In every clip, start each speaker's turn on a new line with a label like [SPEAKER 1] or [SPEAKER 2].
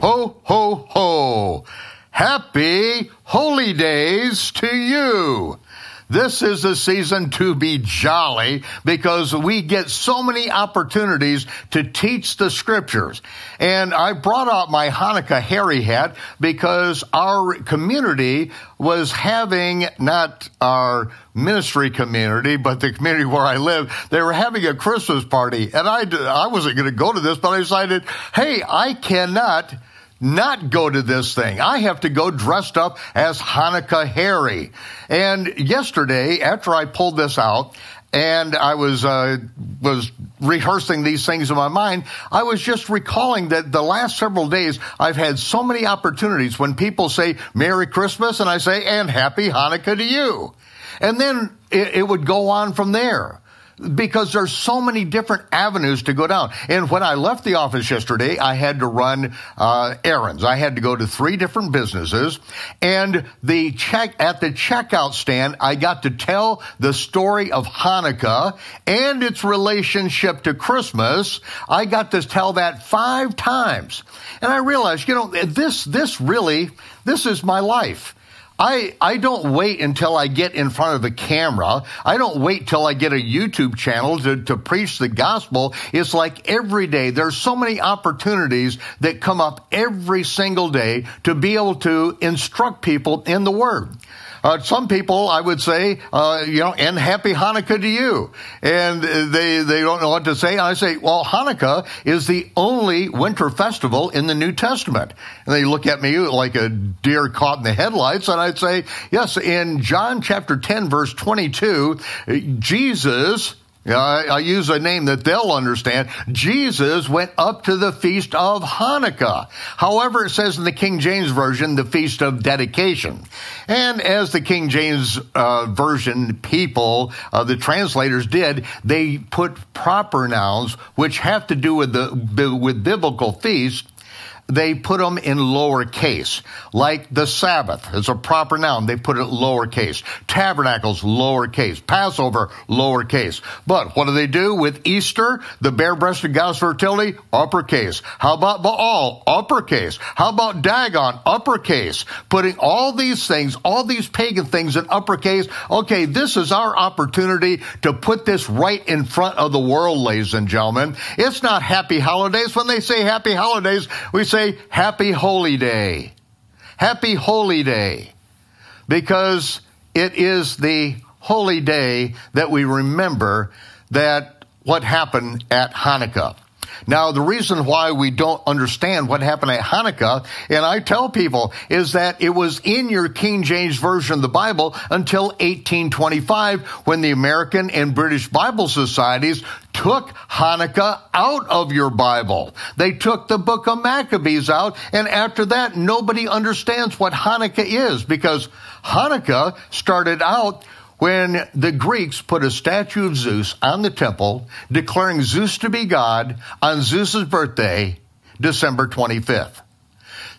[SPEAKER 1] ho, ho, ho. Happy holy days to you. This is the season to be jolly because we get so many opportunities to teach the scriptures. And I brought out my Hanukkah Harry hat because our community was having not our ministry community, but the community where I live, they were having a Christmas party. And I, I wasn't going to go to this, but I decided, hey, I cannot not go to this thing. I have to go dressed up as Hanukkah Harry. And yesterday, after I pulled this out, and I was uh, was rehearsing these things in my mind. I was just recalling that the last several days I've had so many opportunities when people say Merry Christmas, and I say and Happy Hanukkah to you, and then it, it would go on from there because there's so many different avenues to go down. And when I left the office yesterday, I had to run uh, errands. I had to go to three different businesses, and the check at the checkout stand, I got to tell the story of Hanukkah and its relationship to Christmas. I got to tell that five times, and I realized, you know, this this really this is my life. I, I don't wait until I get in front of the camera. I don't wait till I get a YouTube channel to, to preach the gospel. It's like every day, there's so many opportunities that come up every single day to be able to instruct people in the word. Uh, some people, I would say, uh, you know, and happy Hanukkah to you. And they, they don't know what to say. And I say, well, Hanukkah is the only winter festival in the New Testament. And they look at me like a deer caught in the headlights. And I'd say, yes, in John chapter 10, verse 22, Jesus I, I use a name that they'll understand. Jesus went up to the feast of Hanukkah. However, it says in the King James Version, the feast of dedication. And as the King James uh, Version people, uh, the translators did, they put proper nouns which have to do with the with biblical feasts they put them in lowercase. Like the Sabbath is a proper noun, they put it lowercase. Tabernacles, lowercase. Passover, lowercase. But what do they do with Easter? The bare-breasted goddess fertility, uppercase. How about Baal? Uppercase. How about Dagon? Uppercase. Putting all these things, all these pagan things in uppercase. Okay, this is our opportunity to put this right in front of the world, ladies and gentlemen. It's not happy holidays. When they say happy holidays, we say say Happy Holy Day. Happy Holy Day. Because it is the holy day that we remember that what happened at Hanukkah. Now, the reason why we don't understand what happened at Hanukkah, and I tell people, is that it was in your King James Version of the Bible until 1825 when the American and British Bible Societies took Hanukkah out of your Bible. They took the book of Maccabees out, and after that, nobody understands what Hanukkah is because Hanukkah started out when the Greeks put a statue of Zeus on the temple, declaring Zeus to be God on Zeus's birthday, December 25th.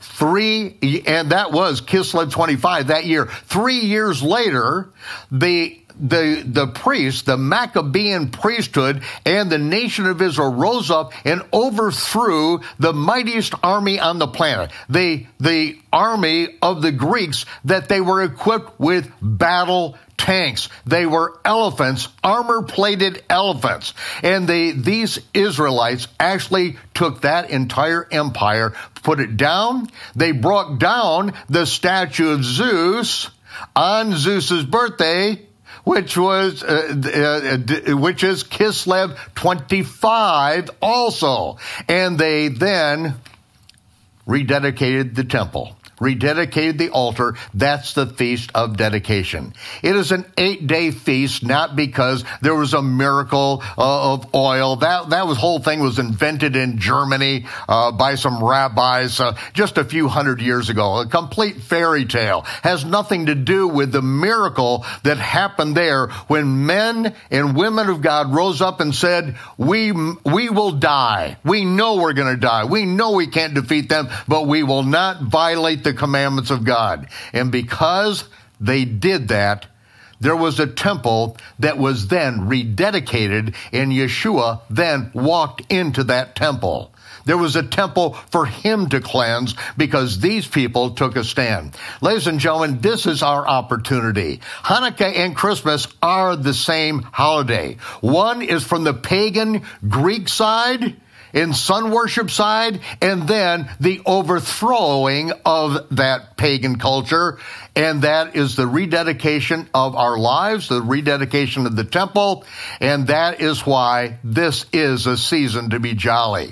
[SPEAKER 1] Three, and that was Kislev 25 that year. Three years later, the the, the priests, the Maccabean priesthood, and the nation of Israel rose up and overthrew the mightiest army on the planet, the, the army of the Greeks that they were equipped with battle tanks. They were elephants, armor plated elephants. And they, these Israelites actually took that entire empire, put it down. They brought down the statue of Zeus on Zeus's birthday, which was uh, uh, which is Kislev 25 also. And they then rededicated the temple rededicated the altar. That's the Feast of Dedication. It is an eight day feast, not because there was a miracle uh, of oil. That, that was, whole thing was invented in Germany uh, by some rabbis uh, just a few hundred years ago. A complete fairy tale. Has nothing to do with the miracle that happened there when men and women of God rose up and said, we, we will die. We know we're going to die. We know we can't defeat them, but we will not violate the the commandments of God. And because they did that, there was a temple that was then rededicated, and Yeshua then walked into that temple. There was a temple for him to cleanse because these people took a stand. Ladies and gentlemen, this is our opportunity. Hanukkah and Christmas are the same holiday. One is from the pagan Greek side, in sun worship side and then the overthrowing of that pagan culture and that is the rededication of our lives the rededication of the temple and that is why this is a season to be jolly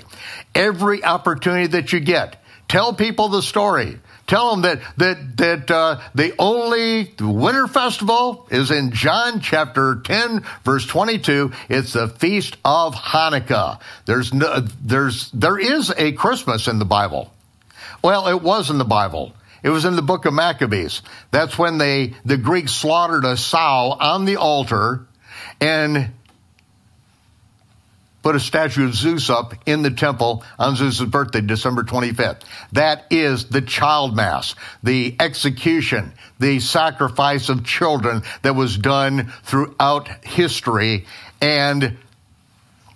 [SPEAKER 1] every opportunity that you get tell people the story Tell them that that that uh, the only winter festival is in John chapter 10 verse 22. It's the feast of Hanukkah. There's no, there's there is a Christmas in the Bible. Well, it was in the Bible. It was in the book of Maccabees. That's when they the Greeks slaughtered a sow on the altar and put a statue of Zeus up in the temple on Zeus's birthday, December 25th. That is the child mass, the execution, the sacrifice of children that was done throughout history. And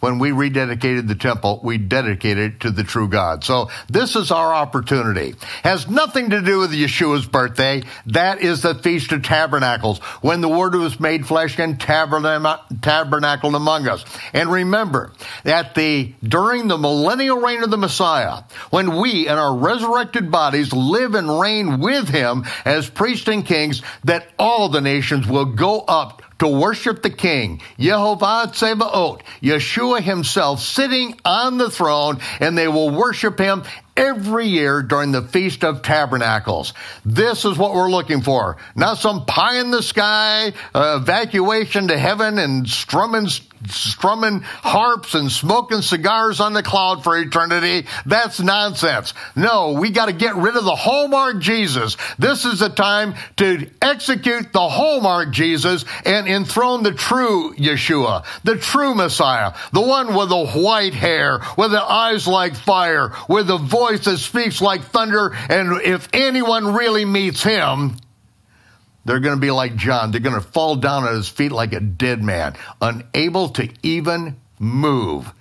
[SPEAKER 1] when we rededicated the temple, we dedicated it to the true God. So this is our opportunity. Has nothing to do with Yeshua's birthday. That is the Feast of Tabernacles, when the Word was made flesh and tabernacled among us. And remember that the during the millennial reign of the Messiah, when we in our resurrected bodies live and reign with Him as priests and kings, that all the nations will go up to worship the King, Yehovah Tsebaot, Yeshua himself sitting on the throne, and they will worship him every year during the Feast of Tabernacles. This is what we're looking for. Not some pie in the sky, uh, evacuation to heaven, and strumming, strumming harps and smoking cigars on the cloud for eternity. That's nonsense. No, we got to get rid of the hallmark Jesus. This is the time to execute the hallmark Jesus and enthrone the true Yeshua, the true Messiah, the one with the white hair, with the eyes like fire, with the voice voice that speaks like thunder. And if anyone really meets him, they're going to be like John. They're going to fall down at his feet like a dead man, unable to even move.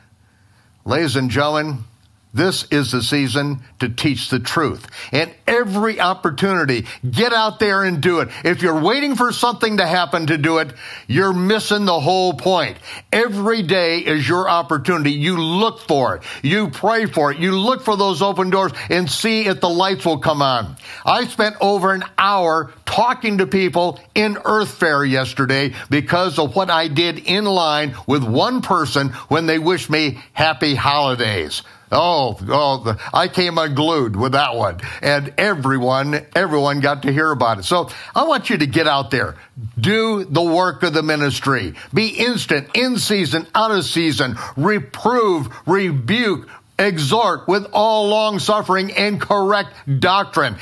[SPEAKER 1] Ladies and gentlemen, this is the season to teach the truth. And every opportunity, get out there and do it. If you're waiting for something to happen to do it, you're missing the whole point. Every day is your opportunity. You look for it. You pray for it. You look for those open doors and see if the lights will come on. I spent over an hour talking to people in Earth Fair yesterday because of what I did in line with one person when they wished me happy holidays. Oh, oh, I came unglued with that one. And everyone, everyone got to hear about it. So I want you to get out there. Do the work of the ministry. Be instant, in season, out of season. Reprove, rebuke, exhort with all long suffering and correct doctrine.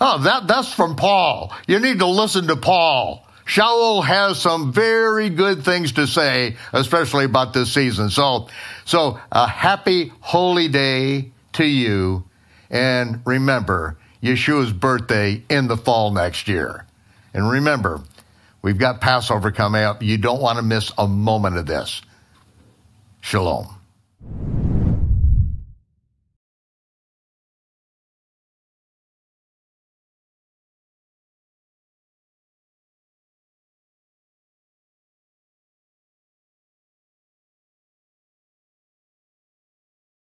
[SPEAKER 1] Oh, that, that's from Paul. You need to listen to Paul. Shaul has some very good things to say, especially about this season. So, so a happy holy day to you. And remember, Yeshua's birthday in the fall next year. And remember, we've got Passover coming up. You don't want to miss a moment of this. Shalom.